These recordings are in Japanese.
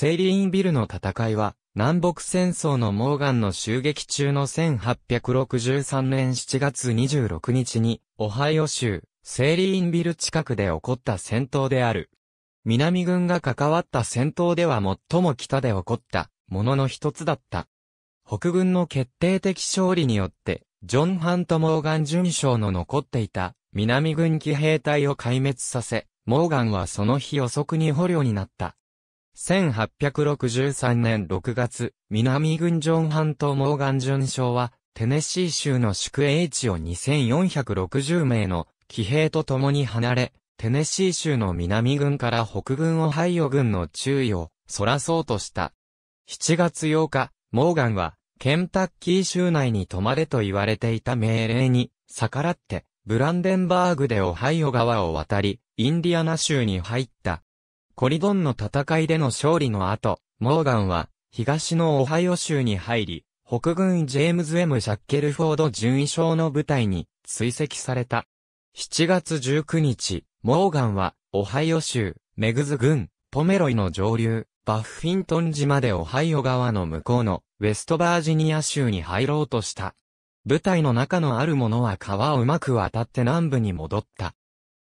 セイリーンビルの戦いは、南北戦争のモーガンの襲撃中の1863年7月26日に、オハイオ州、セイリーンビル近くで起こった戦闘である。南軍が関わった戦闘では最も北で起こったものの一つだった。北軍の決定的勝利によって、ジョン・ハント・モーガン準将の残っていた南軍騎兵隊を壊滅させ、モーガンはその日遅くに捕虜になった。1863年6月、南軍ジョン半島モーガン巡将は、テネシー州の宿営地を2460名の騎兵と共に離れ、テネシー州の南軍から北軍オハイオ軍の注意をそらそうとした。7月8日、モーガンは、ケンタッキー州内に泊まれと言われていた命令に、逆らって、ブランデンバーグでオハイオ川を渡り、インディアナ州に入った。コリドンの戦いでの勝利の後、モーガンは、東のオハイオ州に入り、北軍ジェームズ・ M・ シャッケルフォード順位将の部隊に追跡された。7月19日、モーガンは、オハイオ州、メグズ郡、ポメロイの上流、バッフィントン島でオハイオ川の向こうのウェストバージニア州に入ろうとした。部隊の中のある者は川をうまく渡って南部に戻った。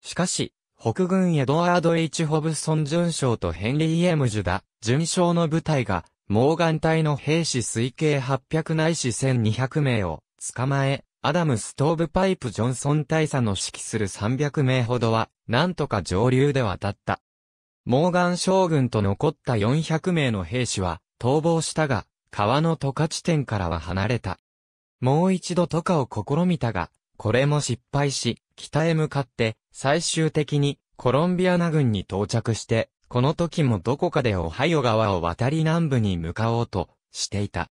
しかし、北軍エドワード・ H・ ホブソン准将とヘンリー・エムジュダ、巡将の部隊が、モーガン隊の兵士推計800ないし1200名を捕まえ、アダム・ストーブパイプ・ジョンソン大佐の指揮する300名ほどは、なんとか上流で渡った。モーガン将軍と残った400名の兵士は、逃亡したが、川の渡河地点からは離れた。もう一度渡河を試みたが、これも失敗し、北へ向かって、最終的にコロンビアナ軍に到着して、この時もどこかでオハイオ川を渡り南部に向かおうとしていた。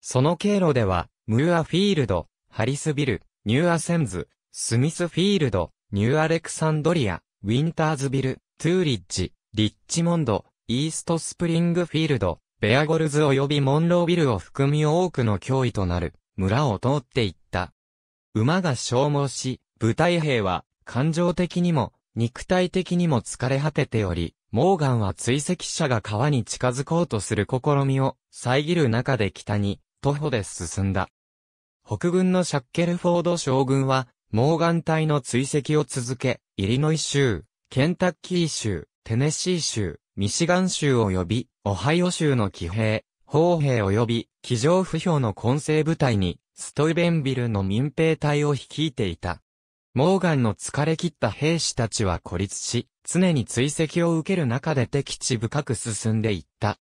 その経路では、ムーアフィールド、ハリスビル、ニューアセンズ、スミスフィールド、ニューアレクサンドリア、ウィンターズビル、トゥーリッジ、リッチモンド、イーストスプリングフィールド、ベアゴルズ及びモンロービルを含み多くの脅威となる村を通っていった。馬が消耗し、部隊兵は感情的にも、肉体的にも疲れ果てており、モーガンは追跡者が川に近づこうとする試みを遮る中で北に徒歩で進んだ。北軍のシャッケルフォード将軍は、モーガン隊の追跡を続け、イリノイ州、ケンタッキー州、テネシー州、ミシガン州及び、オハイオ州の騎兵、砲兵及び、騎乗不評の混成部隊に、ストイベンビルの民兵隊を率いていた。モーガンの疲れ切った兵士たちは孤立し、常に追跡を受ける中で敵地深く進んでいった。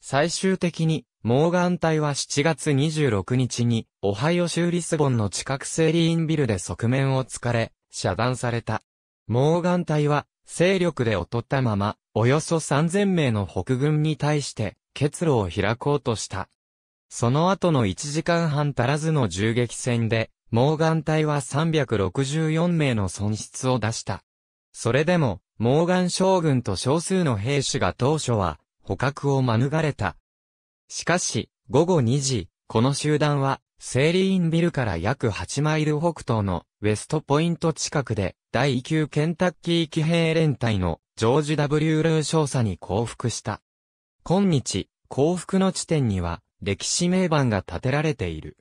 最終的に、モーガン隊は7月26日に、オハイオ州リスボンの近くセリーンビルで側面を突かれ、遮断された。モーガン隊は、勢力で劣ったまま、およそ3000名の北軍に対して、結露を開こうとした。その後の1時間半足らずの銃撃戦で、モーガン隊は364名の損失を出した。それでも、モーガン将軍と少数の兵士が当初は、捕獲を免れた。しかし、午後2時、この集団は、セーリーンビルから約8マイル北東のウェストポイント近くで、第9ケンタッキー騎兵連隊のジョージ・ W・ ルー少佐に降伏した。今日、降伏の地点には、歴史名盤が建てられている。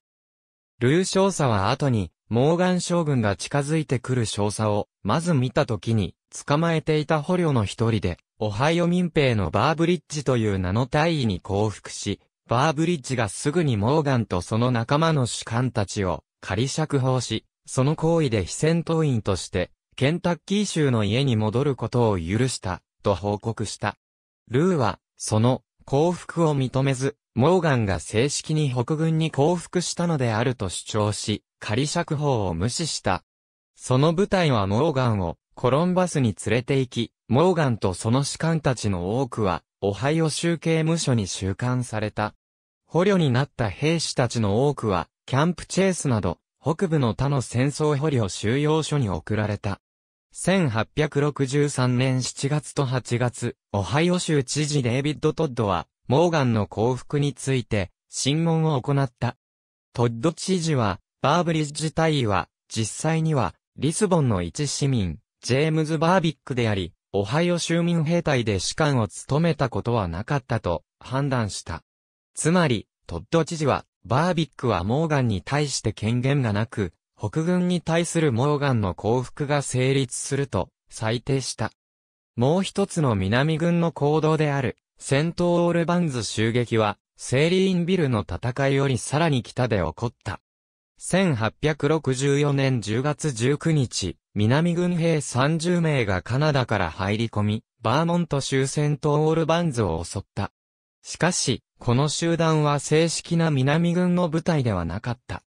ルー少佐は後に、モーガン将軍が近づいてくる少佐を、まず見た時に、捕まえていた捕虜の一人で、オハイオ民兵のバーブリッジという名の大尉に降伏し、バーブリッジがすぐにモーガンとその仲間の士官たちを仮釈放し、その行為で非戦闘員として、ケンタッキー州の家に戻ることを許した、と報告した。ルーは、その、降伏を認めず、モーガンが正式に北軍に降伏したのであると主張し、仮釈放を無視した。その部隊はモーガンをコロンバスに連れて行き、モーガンとその士官たちの多くは、オハイオ州刑務所に収監された。捕虜になった兵士たちの多くは、キャンプチェイスなど、北部の他の戦争捕虜収容所に送られた。1863年7月と8月、オハイオ州知事デイビッド・トッドは、モーガンの降伏について、審問を行った。トッド知事は、バーブリッジ大尉は、実際には、リスボンの一市民、ジェームズ・バービックであり、オハイオ州民兵隊で士官を務めたことはなかったと判断した。つまり、トッド知事は、バービックはモーガンに対して権限がなく、北軍に対するモーガンの降伏が成立すると、裁定した。もう一つの南軍の行動である、セントオールバンズ襲撃は、セーリーンビルの戦いよりさらに北で起こった。1864年10月19日、南軍兵30名がカナダから入り込み、バーモント州セントオールバンズを襲った。しかし、この集団は正式な南軍の部隊ではなかった。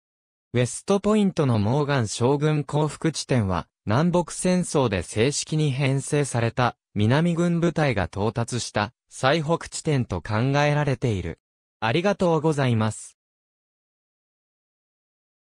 ウェストポイントのモーガン将軍降伏地点は、南北戦争で正式に編成された、南軍部隊が到達した、最北地点と考えられている。ありがとうございます。